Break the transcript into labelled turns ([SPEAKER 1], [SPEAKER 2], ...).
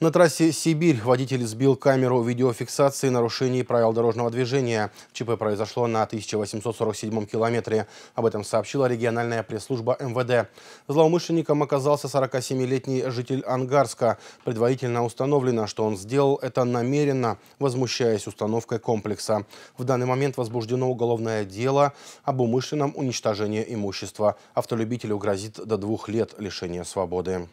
[SPEAKER 1] На трассе «Сибирь» водитель сбил камеру видеофиксации нарушений правил дорожного движения. ЧП произошло на 1847 километре. Об этом сообщила региональная пресс-служба МВД. Злоумышленником оказался 47-летний житель Ангарска. Предварительно установлено, что он сделал это намеренно, возмущаясь установкой комплекса. В данный момент возбуждено уголовное дело об умышленном уничтожении имущества. Автолюбителю грозит до двух лет лишения свободы.